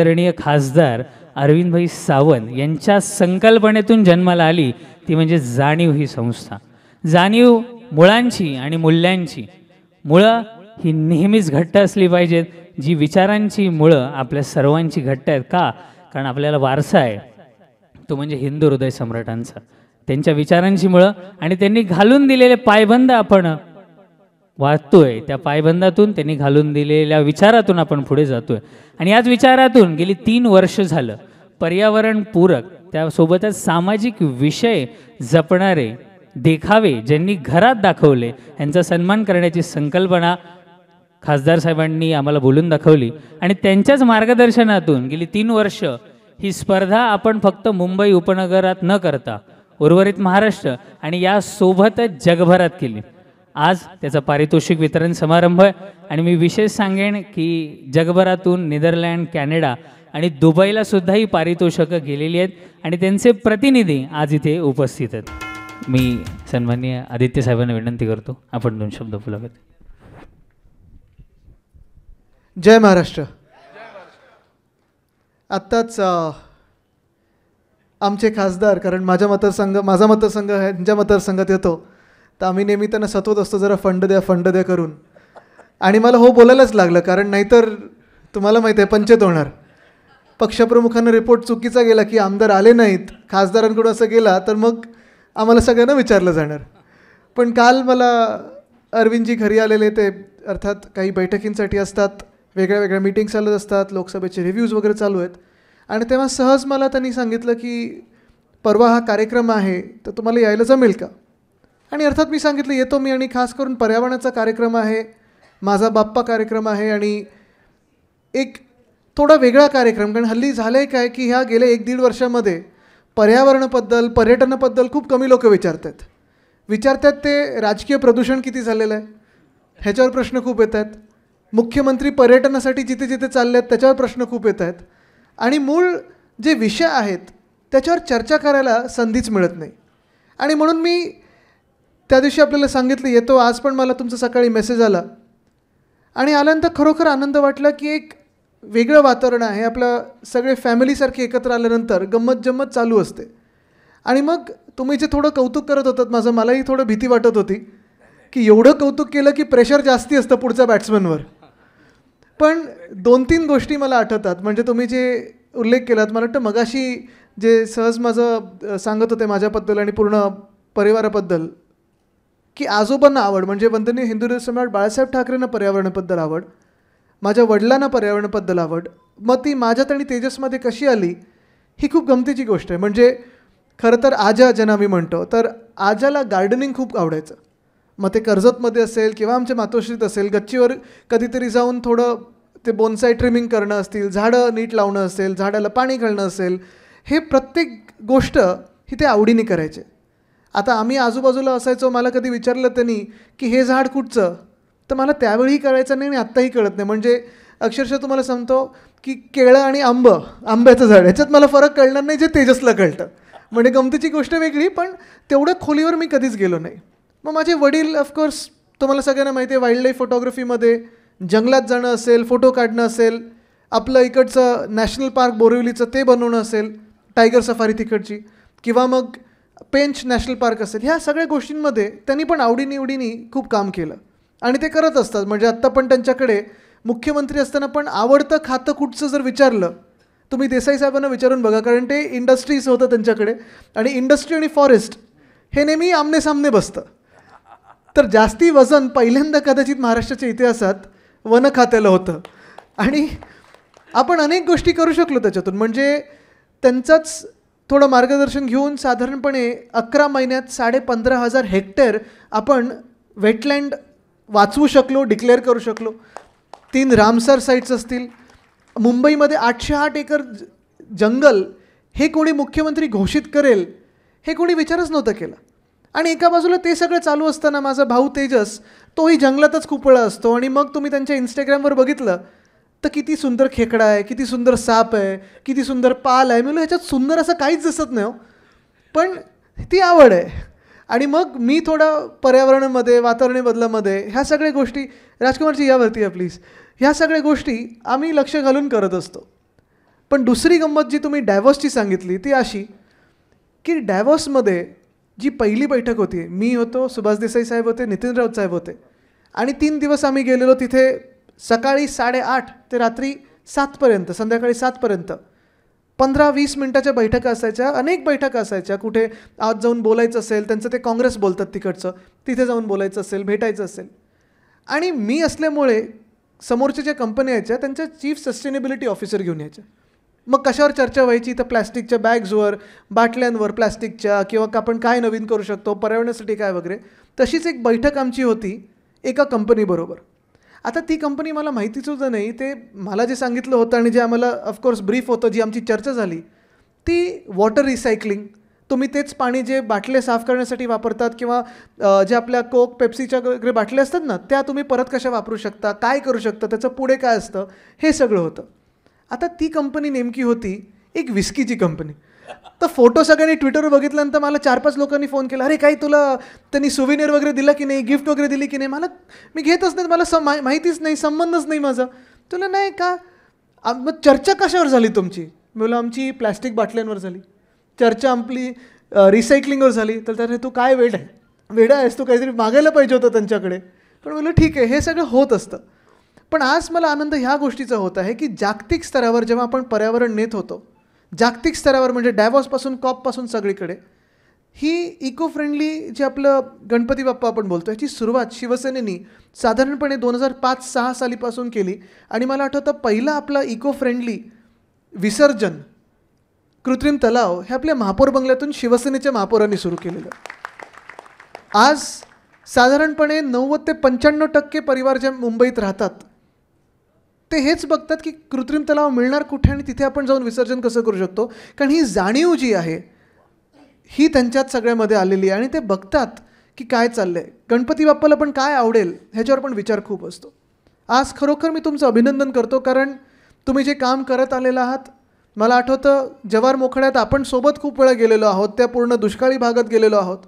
आदरणीय खासदार अरविंदभाई सावंत यांच्या संकल्पनेतून जन्माला आली ती म्हणजे जाणीव ही संस्था जाणीव मुळांची आणि मूल्यांची मुळं ही नेहमीच घट्ट असली पाहिजेत जी विचारांची मुळं आपल्या सर्वांची घट्ट आहेत का कारण आपल्याला वारसा आहे तो म्हणजे हिंदू हृदय सम्राटांचा त्यांच्या विचारांची मुळं आणि त्यांनी घालून दिलेले पायबंद आपण वाचतोय त्या पायबंदातून त्यांनी घालून दिलेल्या विचारातून आपण पुढे जातोय आणि याच विचारातून गेली तीन वर्ष झालं पर्यावरणपूरक त्यासोबतच सामाजिक विषय जपणारे देखावे ज्यांनी घरात दाखवले यांचा सन्मान करण्याची संकल्पना खासदार साहेबांनी आम्हाला बोलून दाखवली आणि त्यांच्याच मार्गदर्शनातून गेली तीन वर्ष ही स्पर्धा आपण फक्त मुंबई उपनगरात न करता उर्वरित महाराष्ट्र आणि यासोबतच जगभरात केली आज त्याचा पारितोषिक वितरण समारंभ आहे आणि मी विशेष सांगेन की जगभरातून नेदरलँड कॅनडा आणि दुबईला सुद्धा ही पारितोषिकं गेलेली आहेत आणि त्यांचे प्रतिनिधी आज इथे उपस्थित आहेत मी सन्मान्य आदित्य साहेबांना विनंती करतो आपण दोन शब्द फुलागत जय महाराष्ट्र आत्ताच आमचे खासदार कारण माझ्या मतदारसंघ माझा मतदारसंघ ह्यांच्या मतदारसंघात येतो तर आम्ही नेहमी त्यांना सतवत असतो जरा फंड द्या फंड द्या करून आणि मला हो बोलायलाच लागलं कारण नाहीतर तुम्हाला माहीत आहे पंचत होणार पक्षप्रमुखांना रिपोर्ट चुकीचा गेला की आमदार आले नाहीत खासदारांकडून असं गेला तर मग आम्हाला सगळ्यांना विचारलं जाणार पण काल मला अरविंदजी घरी आलेले ते अर्थात काही बैठकींसाठी असतात वेगळ्या वेगळ्या मीटिंग चालत असतात लोकसभेचे रिव्ह्यूज वगैरे चालू आहेत आणि तेव्हा सहज मला त्यांनी सांगितलं की परवा हा कार्यक्रम आहे तर तुम्हाला यायला जमेल का आणि अर्थात मी सांगितलं येतो मी आणि खास करून पर्यावरणाचा कार्यक्रम आहे माझा बाप्पा कार्यक्रम आहे आणि एक थोडा वेगळा कार्यक्रम कारण हल्ली झालं आहे काय की ह्या गेल्या एक दीड वर्षामध्ये पर्यावरणाबद्दल पर्यटनाबद्दल खूप कमी लोक विचारतात विचारतात ते राजकीय प्रदूषण किती झालेलं आहे ह्याच्यावर प्रश्न खूप येत आहेत मुख्यमंत्री पर्यटनासाठी जिथे जिथे चालले आहेत त्याच्यावर प्रश्न खूप येत आहेत आणि मूळ जे विषय आहेत त्याच्यावर चर्चा करायला संधीच मिळत नाही आणि म्हणून मी त्या दिवशी आपल्याला सांगितलं येतो आज पण मला तुमचा सकाळी मेसेज आला आणि आल्यानंतर खरोखर आनंद वाटला की एक वेगळं वातावरण आहे आपलं सगळे फॅमिलीसारखे एकत्र आल्यानंतर गंमत जम्मत चालू असते आणि मग तुम्ही जे थोडं कौतुक करत होतात माझं मलाही थोडं भीती वाटत होती की एवढं कौतुक केलं की प्रेशर जास्ती असतं पुढच्या बॅट्समनवर पण दोन तीन गोष्टी मला आठवतात म्हणजे तुम्ही जे उल्लेख केलात मला वाटतं मगाशी जे सहज माझं सांगत होते माझ्याबद्दल आणि पूर्ण परिवाराबद्दल की आजोबांना आवड म्हणजे वंदनीय हिंदू सम्राट बाळासाहेब ठाकरेंना पर्यावरणाबद्दल आवड माझ्या वडिलांना पर्यावरणाबद्दल आवड मग ती माझ्यात आणि तेजसमध्ये कशी आली ही खूप गमतीची गोष्ट आहे म्हणजे खरं तर आजा ज्यांना आम्ही म्हणतो तर आजाला गार्डनिंग खूप आवडायचं मग ते कर्जतमध्ये असेल किंवा आमच्या मातोश्रीत असेल गच्चीवर कधीतरी जाऊन थोडं ते बोनसाय ट्रिमिंग करणं असतील झाडं नीट लावणं असेल झाडाला पाणी घालणं असेल हे प्रत्येक गोष्ट ही ते आवडीने करायचे आता आम्ही आजूबाजूला असायचो मला कधी विचारलं त्यांनी की हे झाड कुठचं तर मला त्यावेळीही कळायचं नाही आणि आत्ताही कळत नाही म्हणजे अक्षरशः तुम्हाला सांगतो की केळं आणि आंब आंब्याचं झाड याच्यात मला फरक कळणार नाही जे तेजसला कळतं म्हणजे गमतीची गोष्ट वेगळी पण तेवढ्या खोलीवर मी कधीच गेलो नाही मग माझे वडील ऑफकोर्स तुम्हाला सगळ्यांना माहिती आहे वाईल्ड लाईफ फोटोग्राफीमध्ये जंगलात जाणं असेल फोटो काढणं असेल आपलं इकडचं नॅशनल पार्क बोरिवलीचं ते बनवणं असेल टायगर सफारी तिकडची किंवा मग पेंच नॅशनल पार्क असेल ह्या सगळ्या गोष्टींमध्ये त्यांनी पण आवडीनिवडीने खूप काम केलं आणि ते करत असतात म्हणजे आत्ता पण त्यांच्याकडे मुख्यमंत्री असताना पण आवडतं खातं कुठचं जर विचारलं तुम्ही देसाई साहेबांना विचारून बघा कारण ते इंडस्ट्रीज होतं त्यांच्याकडे आणि इंडस्ट्री आणि फॉरेस्ट हे नेहमी आमने सामने बसतं तर जास्ती वजन पहिल्यांदा कदाचित महाराष्ट्राच्या इतिहासात वन खात्याला होतं आणि आपण अनेक गोष्टी करू शकलो त्याच्यातून म्हणजे त्यांचाच थोडं मार्गदर्शन घेऊन साधारणपणे अकरा महिन्यात साडे पंधरा हजार हेक्टर आपण वेटलँड वाचवू शकलो डिक्लेअर करू शकलो तीन रामसर साईट्स असतील मुंबईमध्ये आठशे आठ एकर जंगल हे कोणी मुख्यमंत्री घोषित करेल हे कोणी विचारच नव्हता केला आणि एका बाजूला ते सगळं चालू असताना माझा भाऊ तेजस तोही जंगलातच खूप असतो आणि मग तुम्ही त्यांच्या इंस्टाग्रामवर बघितलं तर किती सुंदर खेकडा आहे किती सुंदर साप आहे किती सुंदर पाल आहे म्हणलं ह्याच्यात सुंदर असं काहीच दिसत नाही हो पण ती आवड आहे आणि मग मी थोडा पर्यावरणामध्ये वातावरणी बदलामध्ये ह्या सगळ्या गोष्टी राजकुमारची यावरती आहे प्लीज ह्या सगळ्या गोष्टी आम्ही लक्ष घालून करत असतो पण दुसरी गंमत जी तुम्ही डायव्हर्सची सांगितली ती अशी की डायव्हर्समध्ये जी पहिली बैठक होती मी होतो सुभाष देसाई साहेब होते नितीन राऊत साहेब होते आणि तीन दिवस आम्ही गेलेलो तिथे सकाळी साडेआठ ते रात्री सातपर्यंत संध्याकाळी सातपर्यंत पंधरा वीस मिनटाच्या बैठका असायच्या अनेक बैठका असायच्या कुठे आज जाऊन बोलायचं असेल त्यांचं ते काँग्रेस बोलतात तिकडचं तिथे जाऊन बोलायचं असेल भेटायचं असेल आणि मी असल्यामुळे समोरच्या ज्या कंपन्या यायच्या त्यांच्या चीफ सस्टेनेबिलिटी ऑफिसर घेऊन यायच्या मग कशावर चर्चा व्हायची तर प्लॅस्टिकच्या बॅग्सवर बाटल्यांवर प्लॅस्टिकच्या किंवा आपण काय नवीन करू शकतो पर्यावरणासाठी काय वगैरे तशीच एक बैठक आमची होती एका कंपनीबरोबर आता ती कंपनी मला सुद्धा नाही ते मला जे सांगितलं होतं आणि जे आम्हाला ऑफकोर्स ब्रीफ होतं जी आमची चर्चा झाली ती वॉटर रिसायकलिंग तुम्ही तेच पाणी जे बाटले साफ करण्यासाठी वापरतात किंवा जे आपल्या कोक पेप्सीच्या वगैरे बाटल्या असतात ना त्या तुम्ही परत कशा वापरू शकता काय करू शकता त्याचं पुढे काय असतं हे सगळं होतं आता ती कंपनी नेमकी होती एक विस्कीची कंपनी तर फोटो सगळ्यांनी ट्विटरवर बघितल्यानंतर मला चार पाच लोकांनी फोन केला अरे काही तुला त्यांनी सुविनियर वगैरे दिला की नाही गिफ्ट वगैरे दिली की नाही मला मी घेतच नाही मला सम माहितीच नाही संबंधच नाही माझा तुला नाही का मग चर्चा कशावर झाली तुमची बोला आमची प्लॅस्टिक बाटल्यांवर झाली चर्चा आपली रिसायकलिंगवर झाली तर त्याने तू काय वेड आहे वेडा आहेस तू काहीतरी मागायला पाहिजे होतं त्यांच्याकडे पण म्हणलं ठीक आहे हे सगळं होत असतं पण आज मला आनंद ह्या गोष्टीचा होत आहे की जागतिक स्तरावर जेव्हा आपण पर्यावरण नेत होतो जागतिक स्तरावर म्हणजे डॅवॉसपासून कॉपपासून सगळीकडे ही इको फ्रेंडली जे आपलं गणपती बाप्पा आपण बोलतो याची सुरुवात शिवसेनेनी साधारणपणे दोन हजार पाच सहा सालीपासून केली आणि मला आठवतं पहिला आपला इको फ्रेंडली विसर्जन कृत्रिम तलाव हे आपल्या महापौर बंगल्यातून शिवसेनेच्या महापौरांनी सुरू केलेलं आज साधारणपणे नव्वद ते पंच्याण्णव टक्के परिवार ज्या मुंबईत राहतात ते हेच बघतात की कृत्रिम तलाव मिळणार कुठे आणि तिथे आपण जाऊन विसर्जन कसं करू शकतो कारण ही जाणीव जी आहे ही त्यांच्यात सगळ्यामध्ये आलेली आहे आणि ते बघतात की काय चाललं आहे गणपती बाप्पाला पण काय आवडेल ह्याच्यावर पण विचार खूप असतो आज खरोखर मी तुमचं अभिनंदन करतो कारण तुम्ही जे काम करत आलेलं आहात मला आठवतं जवार मोखड्यात आपण सोबत खूप वेळा गेलेलो आहोत त्या पूर्ण दुष्काळी भागात गेलेलो आहोत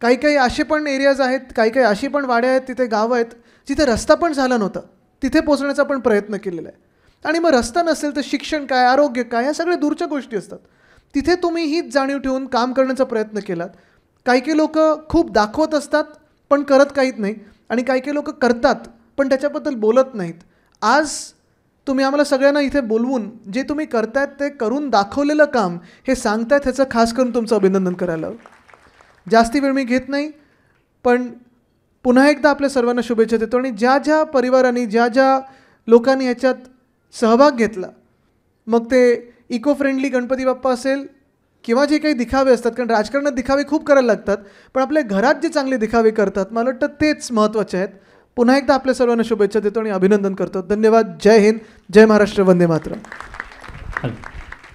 काही काही असे पण एरियाज आहेत काही काही अशी पण वाड्या आहेत तिथे गावं आहेत जिथे रस्ता पण झाला नव्हता तिथे पोचण्याचा आपण प्रयत्न केलेला आहे आणि मग रस्ता नसेल तर शिक्षण काय आरोग्य काय या सगळ्या दूरच्या गोष्टी असतात तिथे तुम्ही हीच जाणीव ठेवून काम करण्याचा प्रयत्न केलात काही काही लोक खूप दाखवत असतात पण करत काहीत नाही आणि काही काही लोक करतात पण त्याच्याबद्दल बोलत नाहीत आज तुम्ही आम्हाला सगळ्यांना इथे बोलवून जे तुम्ही करतायत ते करून दाखवलेलं काम हे सांगतायत ह्याचं खास करून तुमचं अभिनंदन करायला जास्ती वेळ मी घेत नाही पण पुन्हा एकदा आपल्या सर्वांना शुभेच्छा देतो आणि ज्या ज्या परिवारांनी ज्या ज्या लोकांनी ह्याच्यात सहभाग घेतला मग ते इको फ्रेंडली गणपती बाप्पा असेल किंवा जे काही दिखावे असतात कारण राजकारणात दिखावे खूप करायला लागतात पण आपल्या घरात जे चांगले दिखावे करतात मला वाटतं तेच महत्त्वाचे आहेत पुन्हा एकदा आपल्या सर्वांना शुभेच्छा देतो आणि अभिनंदन करतो धन्यवाद जय हिंद जय महाराष्ट्र वंदे मातरम